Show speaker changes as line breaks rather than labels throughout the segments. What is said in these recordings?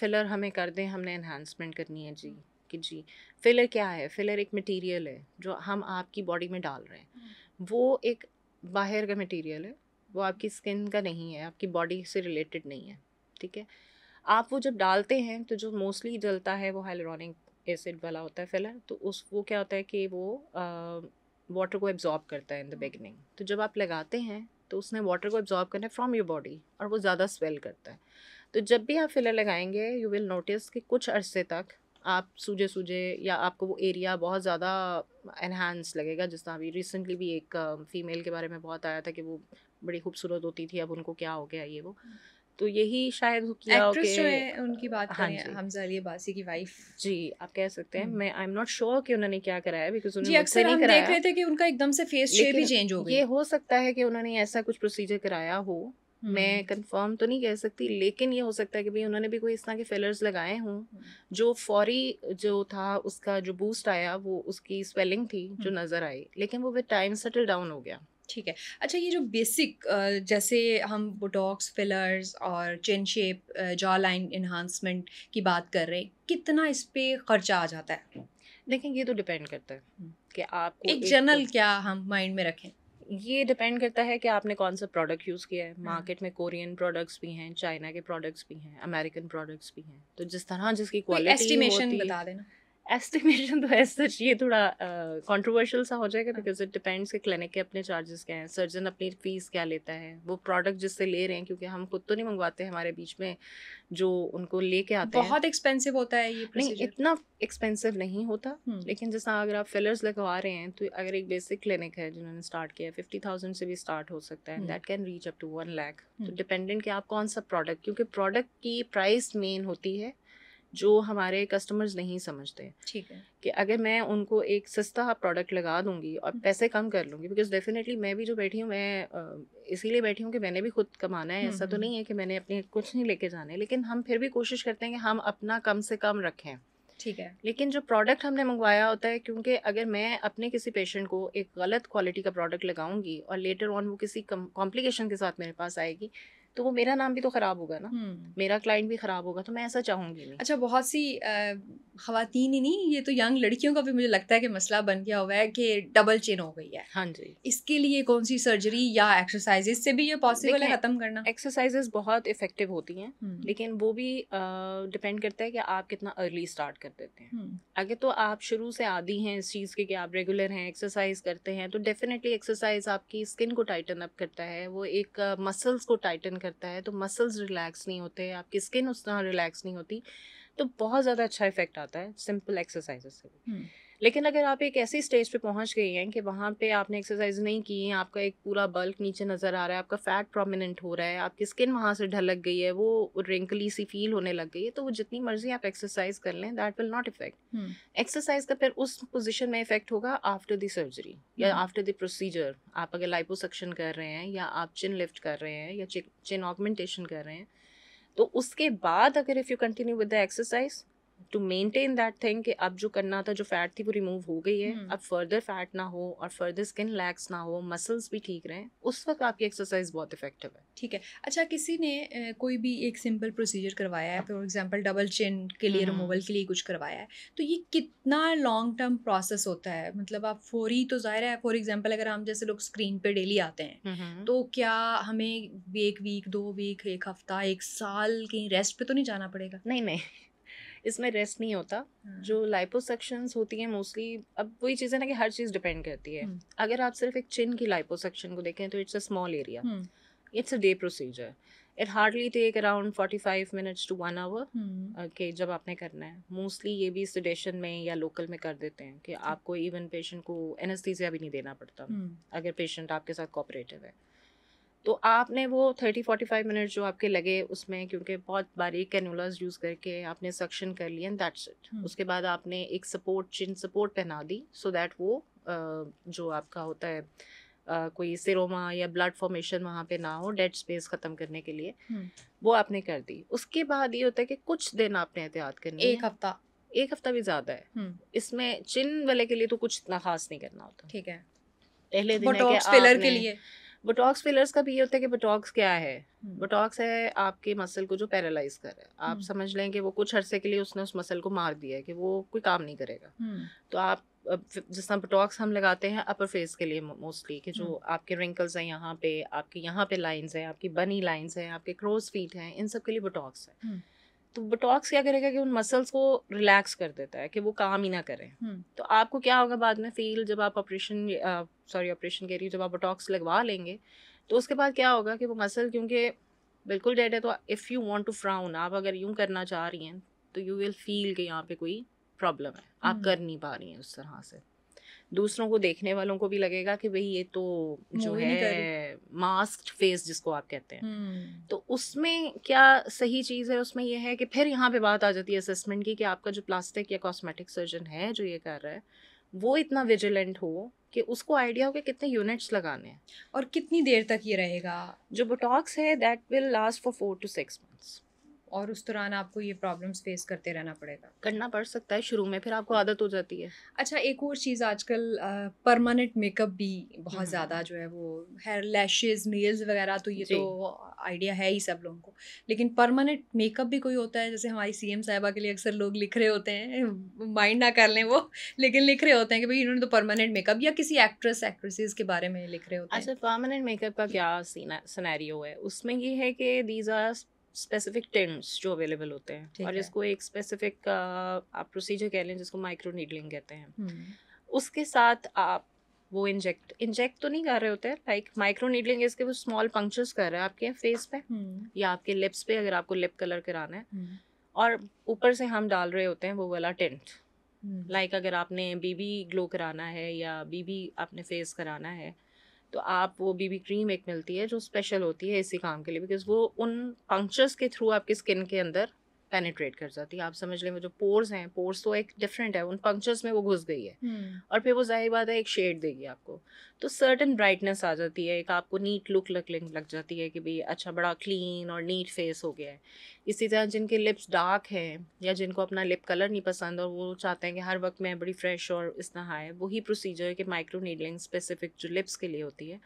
Filler हमें कर दें हमने इन्हांसमेंट करनी है जी कि जी फिलर क्या है फिलर एक मटेरियल है जो हम आपकी बॉडी में डाल रहे हैं हम्म। वो एक बाहर का मटेरियल है वो आपकी स्किन का नहीं है आपकी बॉडी से रिलेटेड नहीं है ठीक है आप वो जब डालते हैं तो जो मोस्टली जलता है वो हाइलोरॉनिक एसिड वाला होता है फिलर तो उस वो क्या होता है कि वो वाटर को एब्जॉर्ब करता है इन द बिगनिंग तो जब आप लगाते हैं तो उसने वाटर को एब्जॉर्ब करना है फ्रॉम योर बॉडी और वो ज़्यादा स्वेल करता है तो जब भी आप फिलर लगाएंगे यू विल नोटिस कि कुछ अरसे तक आप सूझे सूझे या आपको वो एरिया बहुत ज़्यादा इन्हांस लगेगा जिस तरह अभी रिसेंटली भी एक फ़ीमेल के बारे में बहुत आया था कि वो बड़ी खूबसूरत होती थी अब उनको क्या हो गया ये वो तो यही शायद किया okay. जो है उनकी बात हाँ करें हमजा अली अब्बासी की वाइफ जी आप कह सकते हैं हम्म। मैं आई एम नॉट श्योर कि उन्होंने क्या कराया बिकॉज उन्होंने अक्सर हम देख रहे थे कि उनका एकदम से फेस शेप ही चेंज हो गया ये हो सकता है कि उन्होंने ऐसा कुछ प्रोसीजर कराया हो मैं कंफर्म हम्म। तो नहीं कह सकती लेकिन ये हो सकता है कि भाई उन्होंने भी कोई इस तरह के फिलर्स लगाए हों हम्म। जो फौरी जो था उसका जो बूस्ट आया वो उसकी स्वेलिंग थी जो हम्म। नज़र आई लेकिन वो विद टाइम सेटल डाउन हो गया ठीक है अच्छा ये जो बेसिक
जैसे हम बोटॉक्स फिलर्स और chin shape jaw line enhancement की बात कर रहे हैं कितना इस पर खर्चा आ जाता है देखें ये तो डिपेंड करता है
कि आप एक जनरल तो क्या हम माइंड में रखें ये डिपेंड करता है कि आपने कौन सा प्रोडक्ट यूज़ किया है मार्केट हाँ। में कोरियन प्रोडक्ट्स भी हैं चाइना के प्रोडक्ट्स भी हैं अमेरिकन प्रोडक्ट्स भी हैं तो जिस तरह जिसकी क्वालिटी एस्टिमेशन बता देना एस्टिमेशन तो ऐसा चाहिए थोड़ा कंट्रोवर्शियल सा हो जाएगा बिकॉज इट डिपेंड्स कि क्लिनिक के अपने चार्जेस क्या हैं सर्जन अपनी फ़ीस क्या लेता है वो प्रोडक्ट जिससे ले रहे हैं क्योंकि हम खुद तो नहीं मंगवाते हमारे बीच में जो उनको लेके आते हैं बहुत
एक्सपेंसिव होता है ये नहीं इतना एक्सपेंसिव नहीं होता हम्म।
लेकिन जैसा अगर आप फिलर्स लगवा रहे हैं तो अगर एक बेसिक क्लिनिक है जिन्होंने स्टार्ट किया है फिफ्टी थाउजेंड से भी स्टार्ट हो सकता है that can reach up to one lakh तो डिपेंडेंट हम्म। कि आप कौन सा प्रोडक्ट क्योंकि प्रोडक्ट की प्राइस मेन होती है जो हमारे कस्टमर्स नहीं समझते ठीक है कि अगर मैं उनको एक सस्ता प्रोडक्ट लगा दूंगी और हम्म। पैसे कम कर लूंगी बिकॉज डेफिनेटली मैं भी जो बैठी हूँ मैं इसीलिए बैठी हूँ कि मैंने भी खुद कमाना है ऐसा तो हम्म, हम्म। नहीं है कि मैंने अपने कुछ नहीं लेके जाने लेकिन हम फिर भी कोशिश करते हैं कि हम अपना कम से कम रखें ठीक है लेकिन जो प्रोडक्ट हमने मंगवाया होता है क्योंकि अगर मैं अपने किसी पेशेंट को एक गलत क्वालिटी का प्रोडक्ट लगाऊंगी और लेटर ऑन वो किसी कॉम्प्लिकेशन के साथ मेरे पास आएगी तो वो मेरा नाम भी तो ख़राब होगा ना हम्म। मेरा क्लाइंट भी ख़राब होगा तो मैं ऐसा
चाहूँगी नहीं अच्छा बहुत सी खातन ही नहीं ये तो यंग लड़कियों का भी मुझे लगता है कि मसला बन गया हुआ है कि डबल चेन हो गई है हाँ जी इसके लिए कौन सी सर्जरी या एक्सरसाइजेज से
भी ये पॉसिबल है ख़त्म करना एक्सरसाइजेस बहुत इफेक्टिव होती हैं हम्म। लेकिन वो भी डिपेंड करता है कि आप कितना अर्ली स्टार्ट कर देते हैं अगर हम्म। तो आप शुरू से आदि हैं इस चीज़ के कि आप रेगुलर हैं एक्सरसाइज करते हैं तो डेफिनेटली एक्सरसाइज आपकी स्किन को टाइटन अप करता है वो एक मसल्स को टाइटन करता है तो मसल्स रिलैक्स नहीं होते आपकी स्किन उस तरह रिलैक्स नहीं होती तो बहुत ज़्यादा अच्छा इफेक्ट आता है सिंपल एक्सरसाइजेस से हम्म। लेकिन अगर आप एक ऐसी स्टेज पे पहुंच गई हैं कि वहाँ पे आपने एक्सरसाइज नहीं की है आपका एक पूरा बल्क नीचे नज़र आ रहा है आपका फैट प्रोमिनेंट हो रहा है आपकी स्किन वहाँ से ढलक गई है वो रिंकली सी फील होने लग गई है तो वो जितनी मर्जी आप एक्सरसाइज कर लें that will not effect exercise का फिर उस पोजिशन में इफेक्ट होगा आफ्टर दी सर्जरी या आफ्टर द प्रोसीजर आप अगर लाइपोसक्शन कर रहे हैं या आप चिन लिफ्ट कर रहे हैं या चिन ऑगमेंटेशन कर रहे हैं तो उसके बाद अगर if you continue with the exercise to maintain that thing कि अब जो करना था जो फैट थी वो रिमूव हो गई है हम्म। अब फर्दर फैट ना हो और फर्दर स्किन लैक्स ना हो मसल्स भी ठीक रहे उस वक्त आपकी एक्सरसाइज
बहुत इफेक्टिव है ठीक है अच्छा किसी ने कोई भी एक सिंपल प्रोसीजर करवाया है फॉर एग्जाम्पल डबल चिन के लिए रिमूवल हम्म। के लिए कुछ करवाया है तो ये कितना लॉन्ग टर्म प्रोसेस होता है मतलब आप फोरी तो ज़ाहिर है फॉर एग्जाम्पल अगर हम जैसे लोग स्क्रीन पर डेली आते हैं हम्म, तो क्या हमें एक वीक दो वीक एक हफ्ता एक साल कहीं रेस्ट पे तो नहीं जाना पड़ेगा नहीं
नहीं इसमें रेस्ट नहीं होता हाँ। जो लाइपोसक्शंस होती हैं मोस्टली अब वही चीज़ है ना कि हर चीज़ डिपेंड करती है हम्म। अगर आप सिर्फ एक चिन की लाइपोसक्शन को देखें तो it's a small area it's a day procedure it hardly take around forty five minutes to one hour के जब आपने करना है मोस्टली ये भी सडेशन में या लोकल में कर देते हैं कि आपको इवन पेशेंट को एनेस्थीसिया भी नहीं देना पड़ता हम्म। अगर पेशेंट आपके साथ कोऑपरेटिव है तो आपने वो थर्टी फोर्टी फाइव मिनट जो आपके लगे उसमें क्योंकि बहुत बारीक कैनोलाज यूज़ करके आपने सक्शन कर लिया एंड दैट्स इट उसके बाद आपने एक सपोर्ट चिन सपोर्ट पहना दी सो so दैट वो जो आपका होता है कोई सिरोमा या ब्लड फॉर्मेशन वहाँ पे ना हो डेड स्पेस ख़त्म करने के लिए हम्म। वो आपने कर दी उसके बाद ये होता है कि कुछ दिन आपने एहतियात करनी एक हफ्ता एक हफ्ता भी ज़्यादा है हम्म। इसमें चिन वाले के लिए तो कुछ इतना खास नहीं करना होता ठीक है पहले दिन है कि आपने, के लिए बोटॉक्स फिलर्स का भी ये होता है कि बोटॉक्स क्या है बोटॉक्स है आपके मसल को जो पैरालाइज कर रहा है आप समझ लें कि वो कुछ अरसे के लिए उसने उस मसल को मार दिया है कि वो कोई काम नहीं करेगा तो आप जिस तरह बोटॉक्स हम लगाते हैं अपर फेस के लिए मोस्टली कि जो आपके रिंकल्स हैं यहाँ पे आपके यहाँ पे लाइंस हैं आपकी बनी लाइंस हैं आपके क्रोज फीट हैं इन सब के लिए बोटॉक्स है तो बोटॉक्स क्या करेगा कि उन मसल्स को रिलैक्स कर देता है कि वो काम ही ना करें हम्म। तो आपको क्या होगा बाद में फील जब आप ऑपरेशन सॉरी ऑपरेशन कह रही जब आप बोटॉक्स लगवा लेंगे तो उसके बाद क्या होगा कि वो मसल क्योंकि बिल्कुल डेड है तो if you want to frown आप अगर यूँ करना चाह रही हैं तो यू विल फील कि यहाँ पे कोई प्रॉब्लम है आप हम्म। कर नहीं पा रही हैं उस तरह से दूसरों को देखने वालों को भी लगेगा कि भाई ये तो जो है मास्क फेस जिसको आप कहते हैं हम्म। तो उसमें क्या सही चीज़ है उसमें यह है कि फिर यहाँ पे बात आ जाती है असेसमेंट की कि आपका जो प्लास्टिक या कॉस्मेटिक सर्जन है जो ये कर रहा है वो इतना विजिलेंट हो कि उसको आइडिया हो कि कितने यूनिट्स लगाने हैं और कितनी देर तक ये रहेगा जो बोटॉक्स है that will last for four to six months
और उस दौरान आपको ये प्रॉब्लम्स फेस करते रहना पड़ेगा करना पड़ सकता है शुरू में फिर आपको हम्म। आदत हो जाती है अच्छा एक और चीज़ आजकल परमानेंट मेकअप भी बहुत हम्म। ज़्यादा जो है वो हेयर लैशेज नेल्स वगैरह तो ये तो आइडिया है ही सब लोगों को लेकिन परमानेंट मेकअप भी कोई होता है जैसे हमारी एम साहिबा के लिए अक्सर लोग लिख रहे होते हैं माइंड ना कर लें वो लेकिन लिख रहे होते हैं कि भाई इन्होंने तो
परमानेंट मेकअप या किसी एक्ट्रेस एक्ट्रेसेस के बारे में लिख रहे होते हैं अच्छा परमानेंट मेकअप का क्या सीना सिनेरियो है उसमें ये है कि दीज आर स्पेसिफिक टेंट्स जो अवेलेबल होते हैं और जिसको एक स्पेसिफिक uh, आप प्रोसीजर कह लें जिसको माइक्रो नीडलिंग कहते हैं हम्म। उसके साथ आप वो इंजेक्ट इंजेक्ट तो नहीं कर रहे होते लाइक माइक्रो नीडलिंग इसके वो स्मॉल पंक्चर्स कर रहे हैं आपके फेस पे हम्म। या आपके लिप्स पे अगर आपको लिप कलर कराना है हम्म। और ऊपर से हम डाल रहे होते हैं वो वाला टेंट लाइक अगर आपने बीबी ग्लो कराना है या बीबी आपने फेस कराना है तो आप वो बीबी क्रीम एक मिलती है जो स्पेशल होती है इसी काम के लिए बिकॉज वो उन पंक्चर्स के थ्रू आपकी स्किन के अंदर पेनिट्रेट कर जाती है आप समझ लें वो जो पोर्स हैं पोर्स तो एक डिफरेंट है उन पंक्चर्स में वो घुस गई है hmm. और फिर वो जाहिर बात है एक शेड देगी आपको तो सर्टन ब्राइटनेस आ जाती है एक आपको नीट लुक लग लग जाती है कि भाई अच्छा बड़ा क्लीन और नीट फेस हो गया है इसी तरह जिनके लिप्स डार्क हैं या जिनको अपना लिप कलर नहीं पसंद और वो चाहते हैं कि हर वक्त मैं बड़ी फ्रेश और इस तरह है वही प्रोसीजर है कि माइक्रो नीडलिंग स्पेसिफिक जो लिप्स के लिए होती है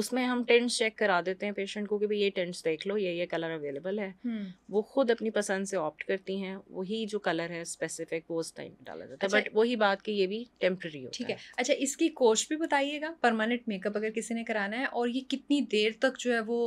उसमें हम टेंट्स चेक करा देते हैं पेशेंट को कि भाई ये टेंट्स देख लो ये ये कलर अवेलेबल है हम्म। वो खुद अपनी पसंद से ऑप्ट करती हैं वही जो कलर है स्पेसिफिक वो उस टाइम डाला जाता है बट अच्छा। वही बात कि ये भी टेम्प्रेरी हो ठीक है
अच्छा इसकी कोस्ट भी बताइएगा परमानेंट मेकअप अगर किसी ने कराना है और ये कितनी देर तक जो है
वो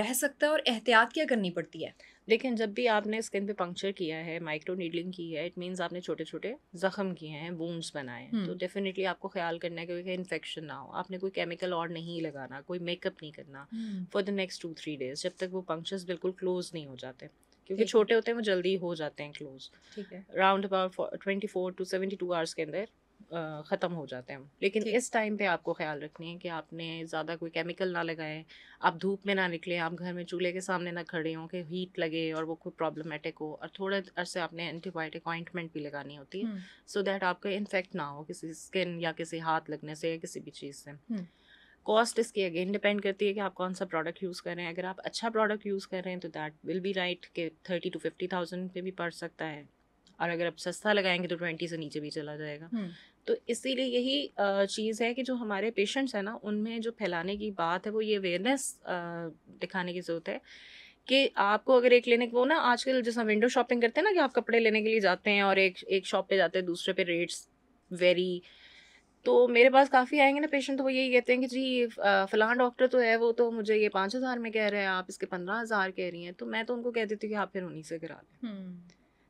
रह सकता है और एहतियात क्या करनी पड़ती है लेकिन जब भी आपने स्किन पे पंक्चर किया है माइक्रो नीडलिंग की है इट मीन्स आपने छोटे छोटे जख्म किए हैं वूंड्स बनाए हैं तो डेफिनेटली हम्म। आपको ख्याल करना है कि इन्फेक्शन ना हो आपने कोई केमिकल और नहीं लगाना कोई मेकअप नहीं करना for the next two three days जब तक वो पंक्चर्स बिल्कुल क्लोज नहीं हो जाते क्योंकि छोटे होते हैं वो जल्दी हो जाते हैं क्लोज ठीक है round about twenty four to seventy two hours के अंदर ख़त्म हो जाते हैं लेकिन इस टाइम पे आपको ख्याल रखनी है कि आपने ज़्यादा कोई केमिकल ना लगाएं आप धूप में ना निकलें आप घर में चूल्हे के सामने ना खड़े हों कि हीट लगे और वो कोई प्रॉब्लमेटिक हो और थोड़े अरसे आपने एंटीबायोटिक ऑइंटमेंट भी लगानी होती है सो दैट आपका इन्फेक्ट ना हो किसी स्किन या किसी हाथ लगने से या किसी भी चीज़ से कॉस्ट इसकी अगेन डिपेंड करती है कि आप कौन सा प्रोडक्ट यूज़ कर रहे हैं अगर आप अच्छा प्रोडक्ट यूज़ कर रहे हैं तो दैट विल बी राइट के थर्टी टू फिफ्टी थाउजेंड पे भी पड़ सकता है और अगर आप सस्ता लगाएंगे तो ट्वेंटी से नीचे भी चला जाएगा तो इसीलिए यही चीज़ है कि जो हमारे पेशेंट्स हैं ना उनमें जो फैलाने की बात है वो ये अवेयरनेस दिखाने की ज़रूरत है कि आपको अगर एक क्लिनिक वो ना आजकल जैसा विंडो शॉपिंग करते हैं ना कि आप कपड़े लेने के लिए जाते हैं और एक एक शॉप पे जाते हैं दूसरे पे रेट्स वेरी तो मेरे पास काफ़ी आएंगे ना पेशेंट तो वो यही कहते हैं कि जी फलां डॉक्टर तो है वो तो मुझे ये पाँच हज़ार में कह रहे हैं आप इसके पंद्रह हज़ार कह रही हैं तो मैं तो उनको कह देती हूँ कि आप फिर उन्हीं से करा लें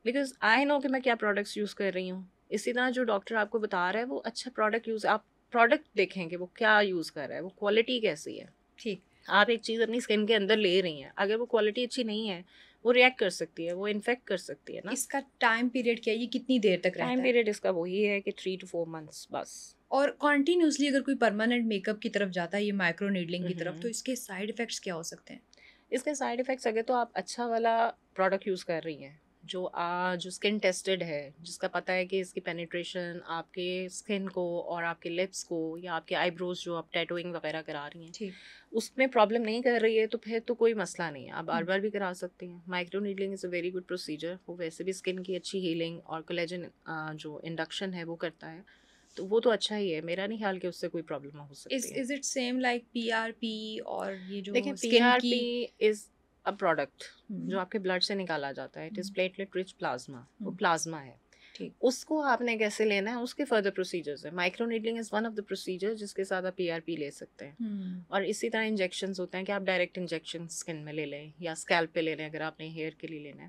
बिकॉज आई नो कि मैं क्या प्रोडक्ट्स यूज़ कर रही हूँ इसी तरह जो डॉक्टर आपको बता रहा है वो अच्छा प्रोडक्ट यूज़ आप प्रोडक्ट देखेंगे वो क्या यूज़ कर रहा है वो क्वालिटी कैसी है ठीक आप एक चीज़ अपनी स्किन के अंदर ले रही हैं अगर वो क्वालिटी अच्छी नहीं है वो रिएक्ट कर सकती है वो इन्फेक्ट कर सकती है ना इसका टाइम पीरियड क्या है ये कितनी देर तक टाइम पीरियड इसका वही है कि थ्री टू फोर मंथ्स बस
और कॉन्टीन्यूसली अगर कोई परमानेंट मेकअप की तरफ जाता है ये माइक्रो नीडलिंग की हम्म, तरफ हम्म। तो इसके साइड इफ़ेक्ट्स क्या हो
सकते हैं इसके साइड इफ़ेक्ट्स अगर तो आप अच्छा वाला प्रोडक्ट यूज़ कर रही हैं जो आ जो स्किन टेस्टेड है जिसका पता है कि इसकी पेनिट्रेशन आपके स्किन को और आपके लिप्स को या आपके आईब्रोज जो आप टैटोइंग वगैरह करा रही हैं उसमें प्रॉब्लम नहीं कर रही है तो फिर तो कोई मसला नहीं है आप हम्म। बार बार भी करा सकते हैं micro needling is a very good procedure वो वैसे भी स्किन की अच्छी हीलिंग और कोलेजन जो इंडक्शन है वो करता है तो वो तो अच्छा ही है मेरा नहीं ख्याल कि उससे कोई प्रॉब्लम हो सकती is, है is
it same like PRP और ये जो देखिए PRP
is a product hmm. जो आपके ब्लड से निकाला जाता है it is platelet rich plasma वो प्लाज्मा हम्म। है ठीक उसको आपने कैसे लेना है उसके फर्दर प्रोसीजर्स है micro needling is one of the procedure जिसके साथ आप पीआरपी ले सकते हैं हम्म। और इसी तरह इंजेक्शन होते हैं कि आप डायरेक्ट इंजेक्शन स्किन में ले लें या स्कैल्प पे ले लें अगर आपने हेयर के लिए लेना है